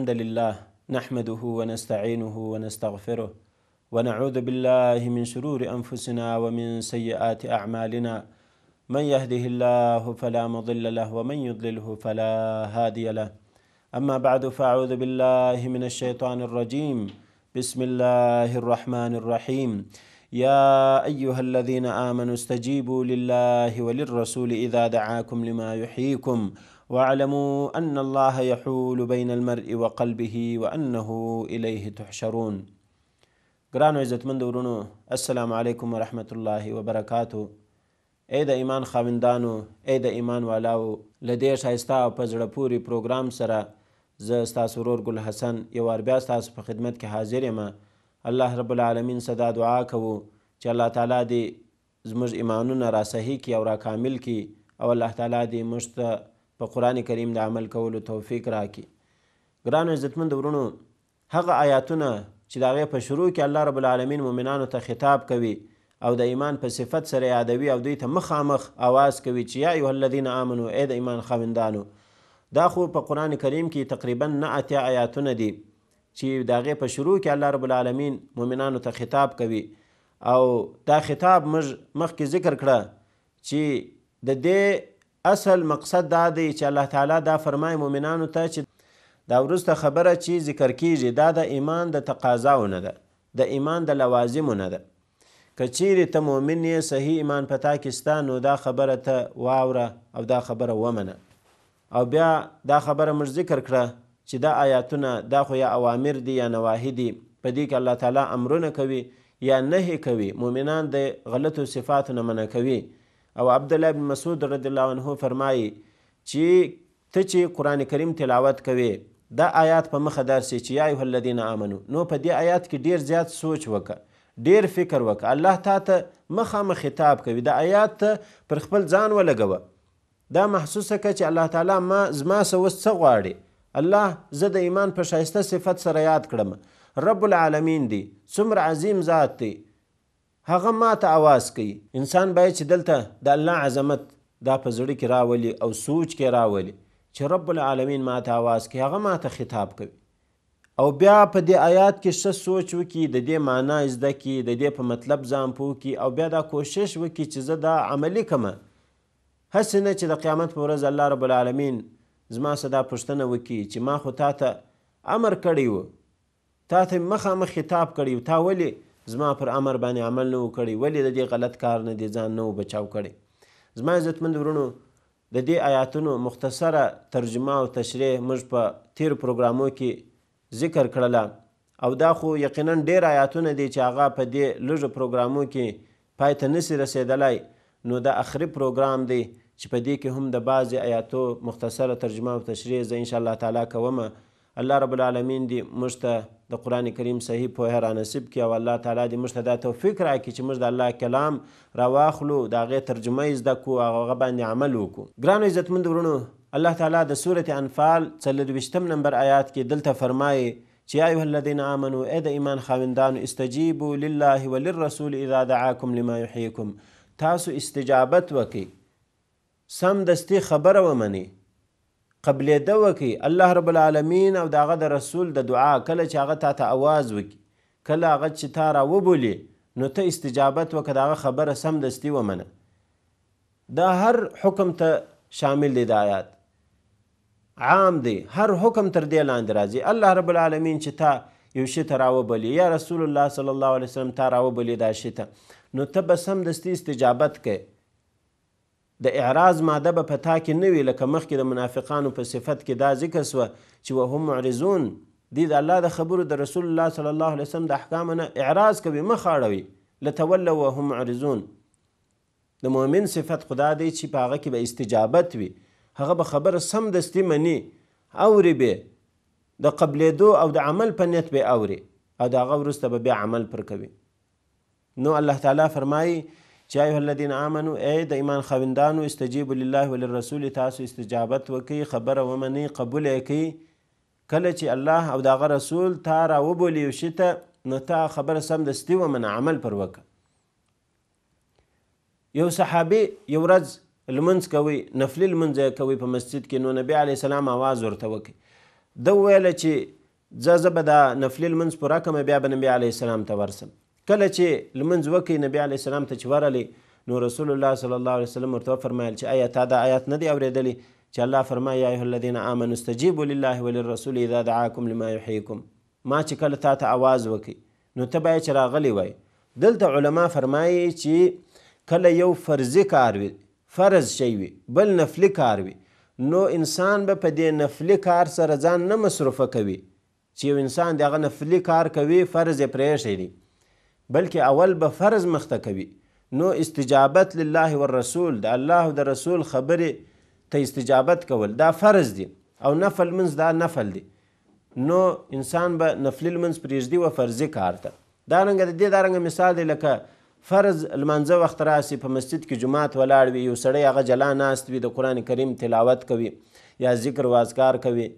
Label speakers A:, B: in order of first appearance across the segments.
A: الحمد لله نحمده ونستعينه ونستغفره ونعوذ بالله من شرور أنفسنا ومن سيئات أعمالنا من يهده الله فلا مضل له ومن يضلله فلا هادي له أما بعد فأعوذ بالله من الشيطان الرجيم بسم الله الرحمن الرحيم يا أيها الذين آمنوا استجيبوا لله وللرسول إذا دعاكم لما يحييكم واعلموا ان الله يحول بين المرء وقلبه وانه الیه تحشرون ګرانو عزتمند ورونو السلام علیکم ورحمت الله وبرکاتو اې د ایمان خاوندانو اې د ایمان والاو لدې شایسته او پزړه پوری پروګرام سره زه ستاسو ورور ګل حسن یو ور بیا ستاسو په خدمت کې حاضر یم الله رب العالمین صدا دعا کوو چې الله تعالی دې زموږ ایمانونه را صحیح کړي او را کامل کړي او الله تعالی دې موږ ته په قران کریم د عمل کولو توفیق راکړي ګرانو عزتمن ورونو هغه آیاتونه چې دا په شروع کې الله رب العالمین مؤمنانو ته خطاب کوي او د ایمان په صفت سره یادوي او دوی ته مخامخ आवाज کوي چې یا ایه الذین آمنو اې د ایمان خوندانو دا خو په قران کریم کې تقریبا نه اتیا آیاتونه دي چې داغه په شروع کې الله رب العالمین مؤمنانو ته خطاب کوي او دا خطاب مخ مخ کې ذکر کړه چې د دې اصل مقصد دا دی چې الله تعالی دا فرمای مؤمنانو ته چې دا وروسته خبره چې ذکر کیږي دا د ایمان د تقاضاونه ده د ایمان د لوازمونه ده که چیرې ته مؤمن یې صحیح ایمان په تا کې ستا نو دا خبره ته واوره او دا خبره ومنه او بیا دا خبره موږ ذکر کړه چې دا آیاتونه دا خو یا اوامر دي یا نواهی دي په دې کې الله تعالی امرونه کوي یا نهی کوي مؤمنان د غلطو صفاتو نه منع کوي او عبد الله بن مسعود رضی الله عنه فرمایي چې ته چې قران کریم تلاوت کوي دا آیات په مخه درسي چې یا ایه الذین آمنو نو په دې آیات کې ډیر زیات سوچ وکړه ډیر فکر وکړه الله تا ته مخامه خطاب کوي دا آیات ته پر خپل ځان ولګوه دا محسوسه کړه چې الله تعالی ما زما سه وس څه غواړي الله زه د ایمان په شایسته صفت سره یاد کړم رب العالمین دی څومره عظیم ذات دی هغه ما ته आवाज کوي انسان باید چې دلته د الله عظمت دا په زړه کې راولي او سوچ کې راولي چې رب العالمین ما ته आवाज کوي هغه ما ته خطاب کوي او بیا په دې آیات کې ښه سوچ وکي د دې معنا زده کی د دې په مطلب ځان پوه کی او بیا دا کوشش وکي چې زه دا عملی کمه هسې نه چې د قیامت په ورځ الله رب العالمین زما صدا پوښتنه وکي چې ما خو تا ته امر کړی و تا ته مخامخ خطاب کړی و تا ولې زما پر امر باندې عمل نه وکړي ولې د دې غلط کار نه دی ځان نه بچاو کړي زما عزتمند ورونو د دې آیاتونو مختصره ترجمه او تشریح موږ په تیر پروګرامو کې ذکر کړله او دا خو یقینا ډیر آیاتونه دي چې هغه په دې لږو پروګرامو کې پای ته نسی رسېدلی نو دا اخري پروګرام دی چې په دې کې هم د بعضې آیاتو مختصره ترجمه او تشریح زه انشاءالله تعالی کومه الله رب العالمین دې موږ ته د قران کریم صحیح په هر نصیب کې او الله تعالی دې موږ ته دا توفیق راکړي چې موږ د الله کلام راواخلو د هغې ترجمه یې زده کړو او هغه باندې عمل وکړو ګرانو عزتمند ورونو الله تعالی د سورة انفال څلرویشتم نمبر آیات کې دلته فرمایي چې یا ایها الذین آمنوا ای د ایمان خاوندانو استجیبوا لله وللرسول اذا دعاکم لما یحییکم تاسو استجابت وکئ سمدستي خبره ومنئ قبلې د وکي الله رب العالمین او داغه د رسول د دعا کله چې هغه تا ته आवाज وکي کله هغه چې تا را وبولي نو ته استجابت وکړه داغه خبره سم دستی ومنه دا هر حکم ته شامل دی د آیات عام دی هر حکم تر دې لاندې راځي الله رب العالمین چې تا یو شی ته راوبلي یا رسول الله صلی الله علیه وسلم تا راوبلي دا شی ته نو ته به سمدستي استجابت کوې د اعراض ماده به په تا کې نه وي لکه مخکې د منافقانو په صفت کې دا ذکر سوه چې وهم معرضون دې د الله د خبرو د رسول الله صلی الله علیه وسلم د احکامو نه اعراض کوي مخ اړوي لتولوا وهم معرضون د مؤمن صفت خدا دی چې په هغه کې به استجابت وي هغه به خبره سمدستي مني اوري به د قبلېدو او د عمل په نیت به اوري او د هغه وروسته به بیا عمل پر کوي نو الله تعالی فرمایي چې ایه الذین آمنو ای د ایمان خوندانو استجیبوا لله وللرسول تاسو استجابت وکي خبره ومني قبول کړي کله چې الله او داغه رسول تا را وبولي او شته نو تا خبره سم دستی ومن عمل پر وکړه یو صحابي یو ورځ لمنځ کوي نفلی لمنځ کوي په مسجد کې نو نبی علی سلام आवाज ورته وکړي د ویل چې ځزه به دا نفلی لمنځ پوره کوم بیا به نبی علی سلام ته ورسم کله چې لمنځ وکړي نبی علیه السلام ته چې ورغلی نو رسول الله صلی الله علیه وسلم ورته وفرمایل چې آیا تا دا آیات نه دی اورېدلی چې الله فرمایي یا ایها الذین آمنوا استجیبوا لله وللرسول اذا دعاکم لما یحییکم ما چې کله تا ته आवाज وکړي نو ته باید چې راغلی وای دلته علما فرمایي چې کله یو فرضي کار وي فرض شی وي بل نفلي کار وي نو انسان به په دې نفلي کار سره ځان نه مصرفه کوي چې یو انسان دغه نفلي کار کوي فرض یې پرېښی دی بلکې اول به فرض مخته کوي نو استجابت لله والرسول د الله او د رسول خبرې ته استجابت کول دا فرض دی او نفل منز دا نفل دی نو انسان به نفلی لمنز پرېږدي و فرضي کار ته دارنګه د دې دارنګه مثال دی لکه فرض لمانځه وخت راسي په مسجد کې جماعت ولاړ وي یو سړی هغه جلا ناست وي د قرآن کریم تلاوت کوي یا ذکر وازګار کوي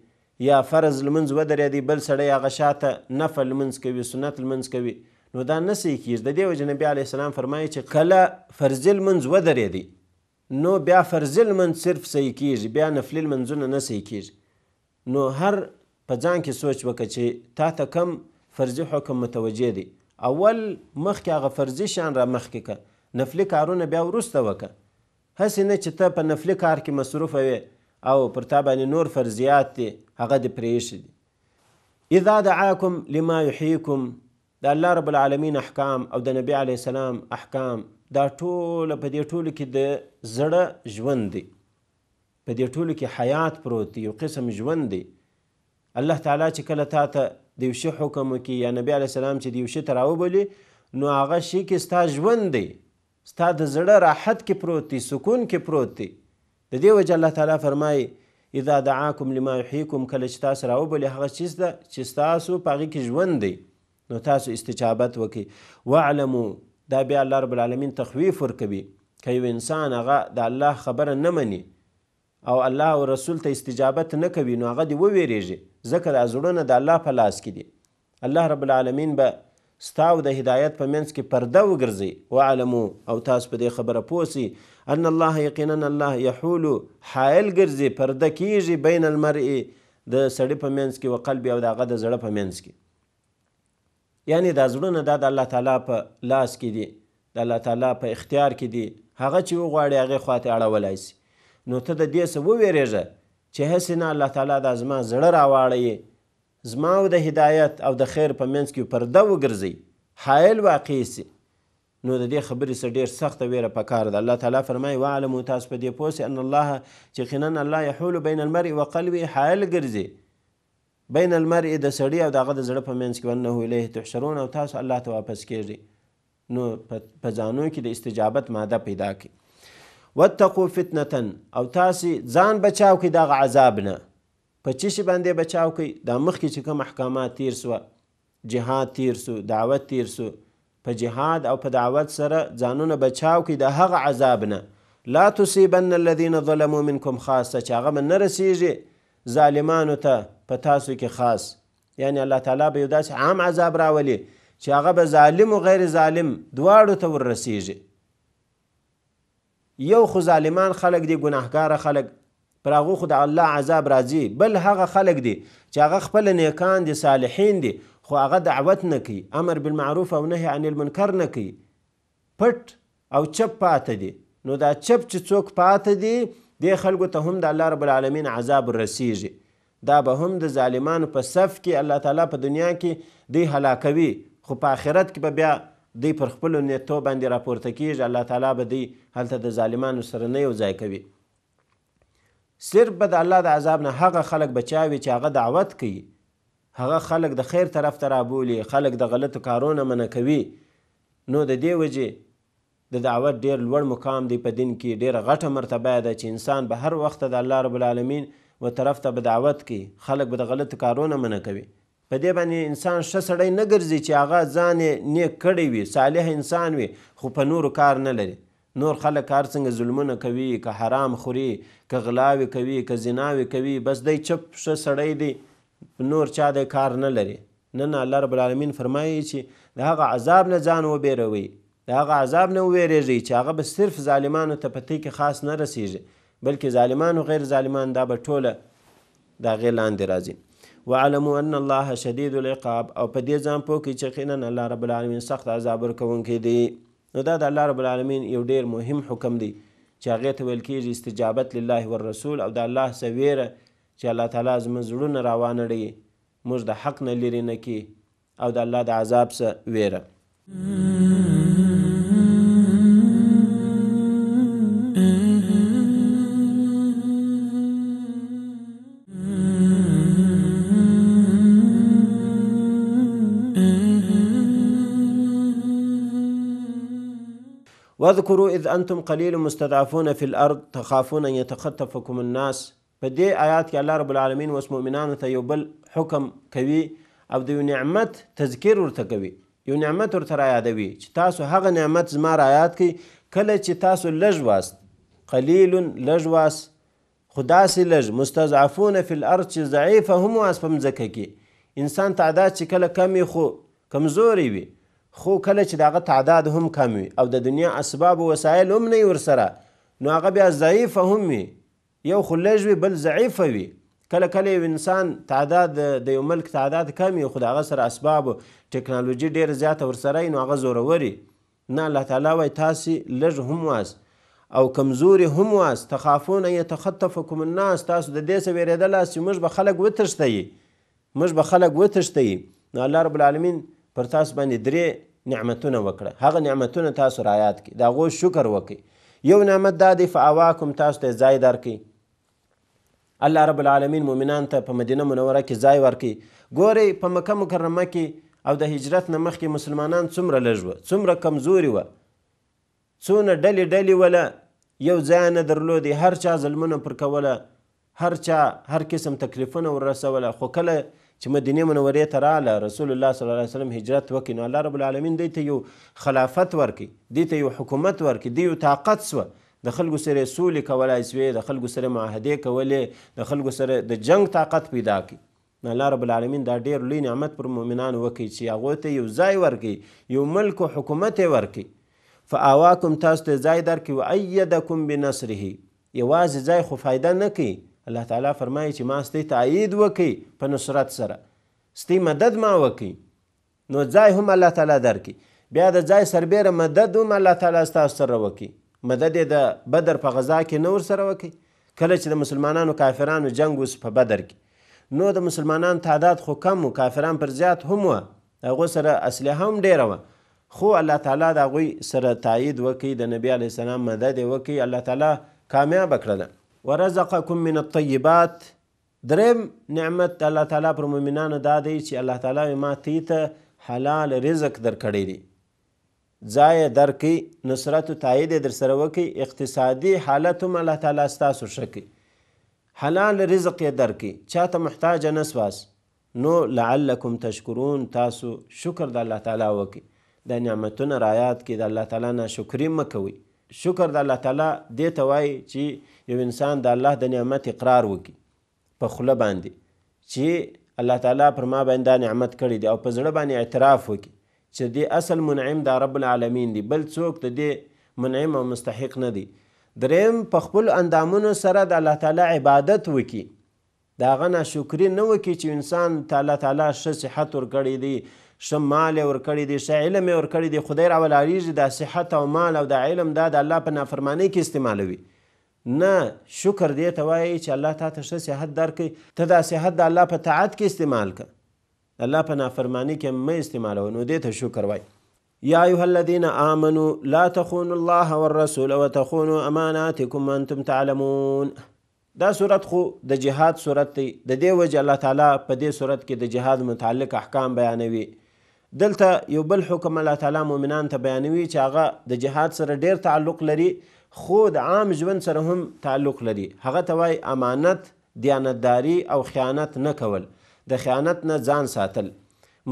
A: یا فرض لمنز ودرېدي بل سړی هغه شاته نفل لمنز کوي سنت لمنز کوي نو دا نه صحیح کیږي د دې وجه نبي علیه السلام فرمایي چې کله فرض لمونځ ودرېدی نو بیا فرض لمونځ صرف صحیح کیږي بیا نفلي لمونځونه نه صحیح کیږي نو هر په ځان کې سوچ وکړه چې تا ته کم فرضي حکم متوجه دی اول مخکې هغه فرضي شان را مخکې که نفلي کارونه بیا وروسته وکړه هسې نه چې ته په نفلي کار کې مصروفه وې او پر تا باندې نور فرضیات دي هغه دې پرېښي دي اذا دعاكم لما يحييكم د الله رب العالمین احکام او د نبی علی السلام احکام دا ټول په دې ټولو کې د زړه ژوند دی په دې ټولو کې حیات پروت دی یو قسم ژوند دی الله تعالی چې کله تا ته د یو شي حکم کوي یا نبی علی السلام چې د یو شي ته راوبولي نو هغه شي کې ستا ژوند دی ستا د زړه راحت کې پروت دی سکون کې پروت دی د دې وجه الله تعالی فرمایي اذا دعاکم لما یحییکم کله چې تاسو راوبلي هغه چیز ده چې ستاسو په هغې کې ژوند دی نو تاسو استجابت وکړئ واعلمو دا بیا الله رب العالمین تخویف ورکوي که یو انسان هغه د الله خبره نه مني او الله او رسول ته استجابت نه کوي نو هغه دې وویرېږي ځکه دا زړونه د الله په لاس کې دي الله رب العالمین به ستاو د هدایت په منځ کې پرده وګرځي وعلمو او تاسو په دې خبره پوسی ان الله یقینا الله یحول حائل ګرځي پرده کیږي بین المرء د سړی په منځ کې او قلب او د هغه د زړه په منځ کې یعنی دا زړونه دا د الله تعالی په لاس کې دي د الله تعالی په اختیار کې دي هغه چې وغواړي هغې خواته اړولی سي نو ته د دې څه وویرېږه چې هسې نه الله تعالی دا زما زړه راواړی زما او د هدایت او د خیر په منځ کې پرده وګرځي حایل واقع سي نو د دې خبرې سره ډیر سخته ویره پکار ده الله تعالی فرمایي واعلمو تاسو په دې پوه ان الله چې یقینا الله یحول بین المرء وقلبه حایل ګرځي بین المرء د سړي او دغه د زړه په منځ کې وانه الیه تحشرون او تاسو الله ته واپس کیږي نو په ځانو کې د استجابت ماده پیدا کی واتقوا فتنه او تاسو ځان بچاو کې دغه عذاب نه په چی شي باندې بچاو کې د مخ کې چې کوم احکامات تیر سو جهاد تیر سو دعوت تیر سو په جهاد او په دعوت سره ځانونه بچاو کې د هغه عذاب نه لا تصيبن الذين ظلموا منكم خاصه چې هغه نه رسیږي ظالمانو ته په تاسو کې خاص یعنی الله تعالی به یو داسې عام عذاب راولي چې هغه به ظالم او غیر ظالم دواړو ته ورسیږي یو خو ظالمان خلک دي ګناهکاره خلک پر هغه خو د الله عذاب راځي بل هغه خلک دي چې هغه خپل نیکان دي صالحین دي خو هغه دعوت نه کوي امر بالمعروف او نهي عن المنکر نه کوي پټ او چپ پاتې دي نو دا چپ چې څوک پاتې دي د خلکو ته هم د الله رب العالمین عذاب رسیږي دا به هم د ظالمانو په صف کې الله تعالی په دنیا کې دوی هلاکوي خو په آخرت کې به بیا دوی پر خپلو نیتو باندې راپورته کیږي الله تعالی به دوی هلته د ظالمانو سره نه یو ځای کوي صرف به د الله د عذاب نه هغه خلک بچاوي چې هغه دعوت کوي هغه خلک د خیر طرف ته رابولي خلک د غلطو کارونه منع کوي نو د دې وجې د دعوت ډیر لوړ مقام دی په دین کې ډیره غټه مرتبه ده چې انسان به هر وخت د الله رب العالمین و طرف ته به دعوت کوي خلک به د غلط کارونه منع کوي په دې باندې انسان ښه سړی نه ګرځي چې هغه ځان نیک کړی وي صالح انسان وي خو په نورو کار نه لري نور خلک هر څنګه ظلمونه کوي که حرام خوري که غلاوې کوي که زناوې کوي بس دی چپ ښه سړی دی نور چا دی کار نه لري نن الله رب العالمین فرمایي چې د هغه عذاب نه ځان وبېروئ د هغه عذاب نه وویرېږئ چې هغه به صرف ظالمانو ته په کې خاص نه رسیږي بلکې ظالمان او غیر ظالمان دا به ټوله د هغې لاندې راځي وعلمو ان الله شدید العقاب او په دې ځان پوه کړئ چې یقینا الله رب العالمین سخت عذاب ورکوونکی دی نو دا د الله رب العالمین یو ډیر مهم حکم دی چې هغې ته ویل کېږي استجابت لله والرسول او د الله څه ویره چې الله تعالی زموږ زړونه راوانړي موږ د حق نه لرې نه کړي او د الله د عذاب څه ویره واذكروا إذ أنتم قليل مستضعفون في الأرض تخافون أن يتخطفكم الناس فدي آيات يا الله رب العالمين واسمؤمنان تيوبل حكم كبي او دي نعمت تذكير ورته يو نعمت ورته يادوي تاسو هغ نعمت زما رایاد كي کله چې تاسو لجواس قليل لجواس خداس لج مستضعفون في الارض چې هم واسفم زككي انسان تعداد كلا كمي خو كمزوري بي خو کله چې دغه تعداد هم کم وي او د دنیا اسباب او وسایل هم نه ورسره نو هغه بیا ضعیفه هم وي یو خو لږ وي بل ضعیفه وي کله کله یو انسان تعداد د یو ملک تعداد کم وي خو د هغه سره اسباب ټکنالوژي ډیر زیاته ورسره نو هغه زوروري نه الله تعالی وای تاسې لږ هم واست او کمزوري هم واست تخافون یتخطفکم الناس تاسو د دې څه ویرېدلاست چې موږ به خلک وتښتئ موږ به خلک وتښتئ نو الله رب العالمین پر تاسو باندې درې نعمتونه وکړه هغه نعمتونه تاسو رایاد کړئ د هغو شکر وکړئ یو نعمت دا دی فاواکم تاسو ته ځای درکړي الله رب العالمین مؤمنان ته په مدینه منوره کې ځای ورکړي ګورئ په مکه مکرمه کې او د هجرت نه مخکې مسلمانان څومره لږ وه څومره کمزوري وه څونه ډلې ډلې وله یو ځای نه درلودې هر چا ظلمونه پر کوله هر چا هر قسم تکلیفونه ورسوله خو کله چې مدینه منورې ته راله رسول الله صلی الله علیه وسلم هجرت وکړي نو الله رب العالمین دی ته یو خلافت ورکړي دی ته یو حکومت ورکړي دی یو طاقت سوه د خلکو سره سولې کولای سوې د خلکو سره معاهدې کولې د خلکو سره د جنگ طاقت پیدا کړي نو الله رب العالمین دا ډیر لوی نعمت پر مؤمنانو وکړي چې هغوی ته یو ځای ورکړي یو ملک او حکومت یې ورکړي فاواکم تاسو ته ځای درکړي وایدکم بنصره یوازې ځای خو فایده نه کوي الله تعالی فرمایي چې ما ستې تایید وکي په نصرت سره ستې مدد ما وکي نو ځای هم الله تعالی درکړي بیا د ځای سربیره مدد هم الله تعالی ستاسو سره وکي مدد یې د بدر په غذا کې نور سره وکي کله چې د مسلمانانو کافرانو جنگ اوس په بدر کې نو د مسلمانانو تعداد خو کم و کافران پر زیات هم و هغو سره اسلحه هم ډیره وه خو الله تعالی د هغوی سره تایید وکي د نبی علیه السلام مدد یې وکي الله تعالی کامیابه کړله ورزقکم من الطیبات دریم نعمت الله تعالی پر مؤمنانو دا دی چې الله تعالی ما ته حلال رزق درکړی دی ځای درکې نصرت و تایید در سره وکړي اقتصادي حالت هم الله تعالی ستاسو ښه حلال رزق یې درکې چاته محتاج نه سواس نو لعلکم تشکرون تاسو شکر د الله تعالی وکړي د نعمتونو رعایت کې د الله تعالی نه شکرې مه کوئ شکر د الله تعالی دې ته وایي چې یو انسان د الله د نعمت اقرار وکړي په خوله باندې چې الله تعالی پر ما باندې دا نعمت کړی دی او په زړه باندې اعتراف وکړي چې دې اصل منعم د رب العالمین دی بل څوک د دې منعم او مستحق نه دی دریم په خپل اندامونو سره د الله تعالی عبادت وکړي د هغه ناشکري نه وکړي چې انسان تعالی تعالی ښه صحت ورکړی دی ښه مال یې ورکړی دی ښه علم یې ورکړی دی خدای راولاړېږي دا صحت او مال او دا علم دا د الله په نافرمانۍ کې استعمالوي نه شکر دې ته وایي چې الله تا ته ښه صحت درکړي ته دا صحت د الله په طاعت کې استعمال که الله په نافرمانۍ کې مه استعمالوه نو دې ته شکر وایي يا أيها الذين آمنوا لا تخونوا الله والرسول وتخونوا أماناتكم وأنتم تعلمون دا صورت خو د جهاد صورت دی د دې وجه الله تعالی په دې صورت کې د جهاد متعلق احکام بیانوي دلته یو بل حکم الله تعالی مؤمنان ته بیانوي چې هغه د جهاد سره ډیر تعلق لري خو د عام ژوند سره هم تعلق لري هغه ته وای امانت دیانتداری او خیانت نه کول د خیانت نه ځان ساتل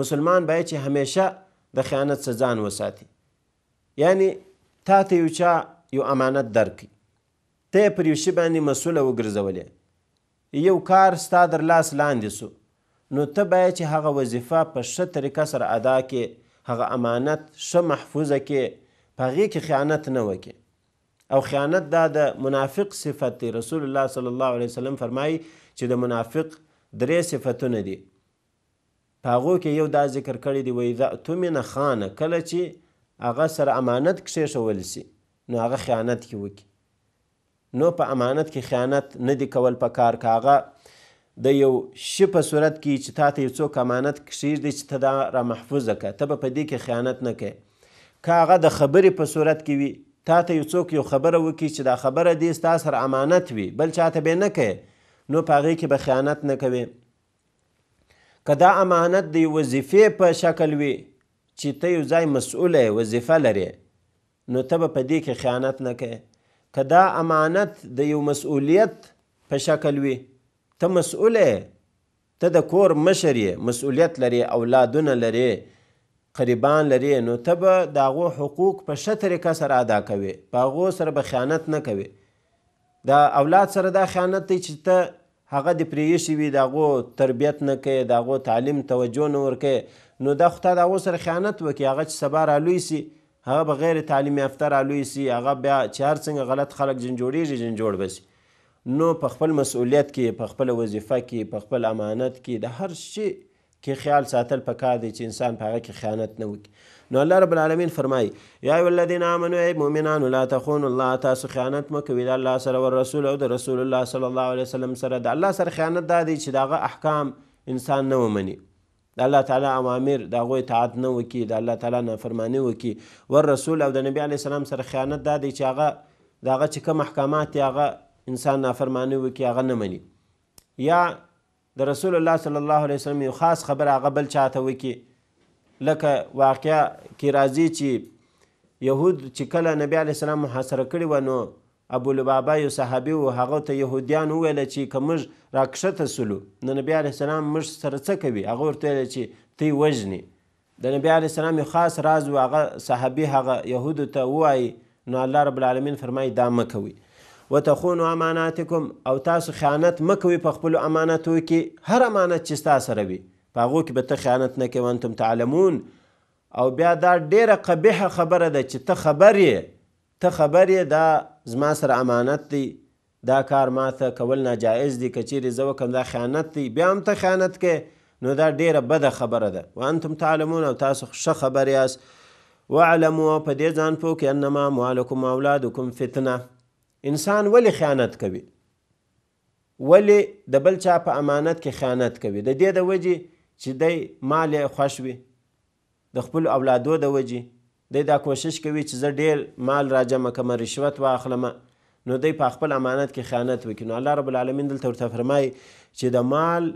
A: مسلمان باید چې همیشه د خیانت څخه ځان وساتي یعنی تا ته یو چا یو امانت درکړي ته پر یو شی باندې مسوله وګرځولې یو کار ستا در لاس لاندې سو نو ته باید چې هغه وظیفه په ښه طریقه سره ادا کې هغه امانت ښه محفوظه کې په هغې کې خیانت نه وکې او خیانت دا د منافق صفت دی رسول الله صلی الله علیه وسلم فرمایي چې د منافق درې صفتونه دي په هغو کې یو دا ذکر کړی دی وایي اذا اؤتمن خانه کله چې هغه سره امانت کښېښول سي نو هغه خیانت کې وکړي نو په امانت کې خیانت نه دی کول په کار که هغه د یو شي په صورت کې چې تا ته یو څوک امانت کښېږدي چې ته دا را محفوظه که ته به په دې کې خیانت نه کوې که هغه د خبرې په صورت کې وي تا ته یو څوک یو خبره وکړي چې دا خبره دې ستا سره امانت وي بل چاته به نه کوې نو په هغې کې به خیانت نه کوې که دا امانت د یو وظیفې په شکل وي چې ته یو ځای مسؤوله یې وظیفه لرې نو ته به په دې کې خیانت نه کوې که دا امانت د یو مسؤلیت په شکل وي ته مسؤله ته د کور مشر یې مسؤلیت لري اولادونه لري قریبان لري نو ته به د هغو حقوق په ښه طریقه سره ادا کوې په هغو سره به خیانت نه کوې د اولاد سره دا خیانت دی چې ته هغه د پریشي وي داغو تربیت نه کوي داغو تعلیم توجه نه ورکوي نو دا خو تا داغو سره خیانت وکړي هغه چې سبا رالوی سي هغه به غیر تعلیم یافته رالوی سي هغه بیا چې هر څنګه غلط خلک جن جوړېږي جن جوړ به سي نو په خپل مسؤلیت کې په خپل وظیفه کې په خپل امانت کې د هر شي کې خیال ساتل پکار دی چې انسان په هغه کې خیانت نه وکړي نو الله رب العالمین فرمایي یا ایو الذین آمنوا ای مؤمنانو لا تخونوا الله تاسو خیانت مه کوئ د الله سره والرسول او د رسول الله صلی الله علیه وسلم سره د الله سره خیانت دا دی چې د هغه احکام انسان نه ومني د الله تعالی اوامر د هغوی اطاعت نه وکړي د الله تعالی نافرماني وکړي ور رسول او د نبی علیه السلام سره خیانت دا دی چې هغه د هغه چې کوم احکامات هغه انسان نافرمانی وکړي هغه نه مني یا د رسول الله صلی الله علیه وسلم یو خاص خبر هغه بل چاته وکړي لکه واقعیا کې راځي چې یهود چې کله نبی علیه السلام محاصره کړي و نو ابو لبابا یو صحابي و هغه ته یهودیان وویل چې که موږ راکښته سلو نو نبی علیه السلام موږ سره څه کوي هغه ورته ویل چې تی وژني د نبی علیه السلام یو خاص راز و هغه صحابي هغه یهودو ته ووایي نو الله رب العالمین فرمایي دا مه کوئ وتخونوا اماناتکم او تاسو خیانت مکوي په خپل اماناتو کې هر امانت چې تاسو سره وي په هغه کې به ته خیانت نه کوي انتم تعلمون او بیا دا ډیره قبیحه خبره ده چې ته خبرې ته خبرې دا زما سره امانت دی دا کار ماته کول ناجایز دی که چیرې زه وکم دا خیانت دی بیا هم ته خیانت کې نو دا ډیره بده خبره ده وانتم تعلمون او تاسو ښه خبر یاست واعلموا په دې ځان پوه کې انما اموالکم اولادکم فتنه انسان ولې خیانت کوي ولې د بل چا په امانت کې خیانت کوي د دې د وجې چې دی مال خوښ وي د خپل اولادو د وجې دی دا کوشش کوي چې زه ډېر مال راجمع کړم رشوت واخلمه نو دی په خپل امانت کې خیانت وکړي نو الله رب العالمین دلته ورته فرمایي چې د مال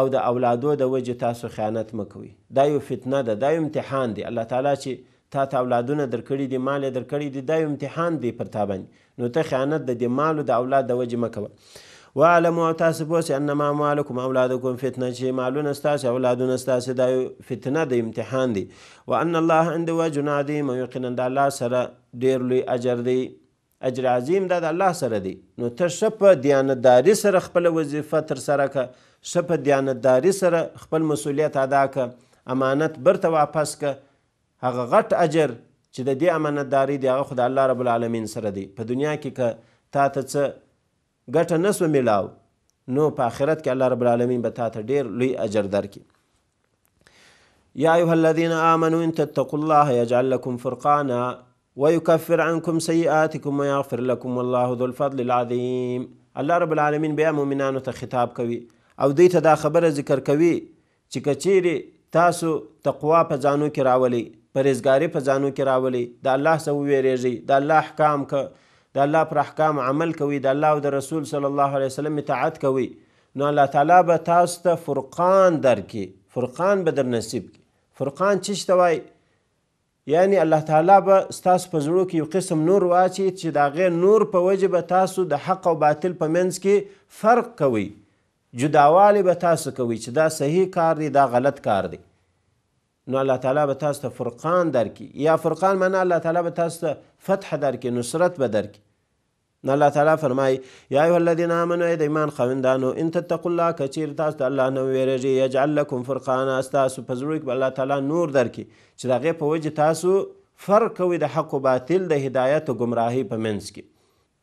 A: او د اولادو د وجې تاسو خیانت مکوي دا یو فتنه ده دا یو امتحان دی الله تعالی چې تا ته اولادونه درکړي دي مال یې درکړي دي دا یو امتحان دی پر تا باندې نو ته خیانت د دې مالو د اولاد د وجې مه کوه واعلمو او تاسو پوه انما اموالکم اولادکم فتنه چې مالونه ستاسې اولادونه ستاسې دا یو فتنه د امتحان دی وان الله عند وجن عظیم او یقینا د الله سره ډېر لوی اجر دی اجر عظیم دا د الله سره دی نو ته ښه په دیانتداري سره خپله وظیفه ترسره که ښه په دیانتداري سره خپل مسؤلیت ادا که امانت برته واپس که هغه غټ اجر چې د دې امانتداري دی هغه خو د الله رب العالمین سره دی په دنیا کې که تا ته څه ګټه نه سوه میلاو نو په آخرت کې الله رب العالمین به تا ته ډیر لوی اجر درکړي یا ایها الذین آمنوا ان تتقوا الله یجعل لکم فرقانا ويكفر عنكم سيئاتكم ويغفر لكم والله ذو الفضل العظيم الله رب العالمین بیا مؤمنانو ته خطاب کوي او دوی ته دا خبره ذکر کوي چې کچیرې تاسو تقوا په ځانو کې راولئ پرېزګاری په ځانو کې راولي د الله څخه وویریږئ د الله احکام که د الله پر احکام عمل کوي د الله او د رسول صلی الله علیه وسلم اطاعت کوي نو الله تعالی به تاسو ته فرقان درکي فرقان به در نصیب کی فرقان څه شته وای یعنی الله تعالی به ستاسو په زړه کې یو قسم نور واچي چې د هغې نور په وجه به تاسو د حق او باطل په منځ کې فرق کوي جداوالی به تاسو کوي چې دا صحیح کار دی دا غلط کار دی نو الله تعالی به تاسو ته فرقان درکي یا فرقان معنا الله تعالی به تاسو ته فتح درکي نصرت به درکي نو الله تعالی فرمای یا ایه الذین آمنو اید ایمان خوندانو ان تتقوا الله کچیر تاسو ته الله نه ویریږي یجعل لكم فرقانا استاسو پزړو کې الله تعالی نور درکي چې دغه په وجه تاسو فرق کوي د حق او باطل د هدایت او گمراهی په منځ کې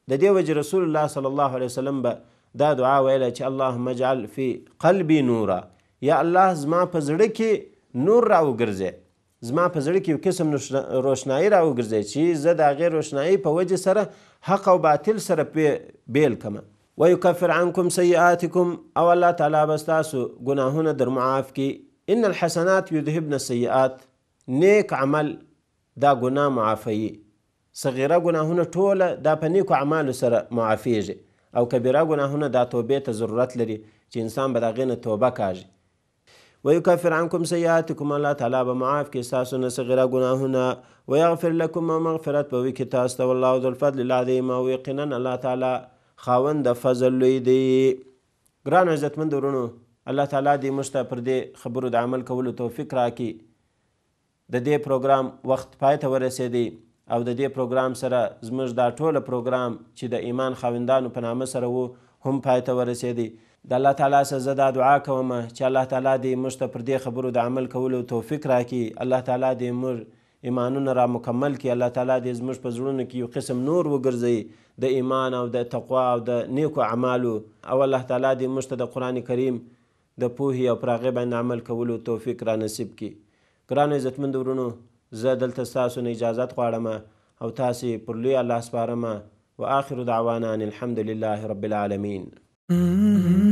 A: د دې وجه رسول الله صلی الله علیه وسلم به دا دعا ویله چې اللهم اجعل فی قلبی نورا یا الله زما په زړه کې نور راوګرځي زما په زړه کې یو قسم روشنایی راوګرځي چې زه د هغې روشنایي په وجه سره حق او باطل سره بیل کمه ويكفر عنكم سيئاتكم او الله تعالی بستاسو گناهونه در معاف کی ان الحسنات يذهبن السيئات نیک عمل دا گناه معافیي صغیره گناهونه ټوله دا په نیکو اعمالو سره معافیږي او کبیره گناهونه دا توبې ته ضرورت لري چې انسان به د هغې نه توبه کاږي ويكفر عنكم سيئاتكم الله تعالی به معاف کې تاسو نه صغیره ګناهونه ويغفر لكم مغفرت به وکړي تاسو ته والله ذو الفضل العظیم او یقینا الله تعالی خاوند د فضل لوی دی ګران عزتمند ورونو الله تعالی دې مشته پر دې خبرو د عمل کولو توفیق راکړي د دې پروګرام وخت پای ته ورسېدی او د دې پروګرام سره زموږ دا ټوله پروګرام چې د ایمان خاوندانو په نامه سره وو هم پای ته ورسېدی د الله تعالی سزه دا دعا کوم چې الله تعالی دې موږ ته پر دې خبرو د عمل کولو توفیق راکړي الله تعالی دې موږ ایمانونه را مکمل کړي الله تعالی دې زموږ په زړونو کې یو قسم نور وګرځي د ایمان او د تقوا او د نیکو اعمالو او الله تعالی دې موږ ته د قرآن کریم د پوهې او پر هغې باندې عمل کولو توفیق را نصیب کړي ګرانو عزتمندو ورونو زه دلته ستاسو نه اجازت غواړم او تاسې پر لوی الله سپارمه واخر دعوانا ان الحمد لله رب العالمين mm -hmm.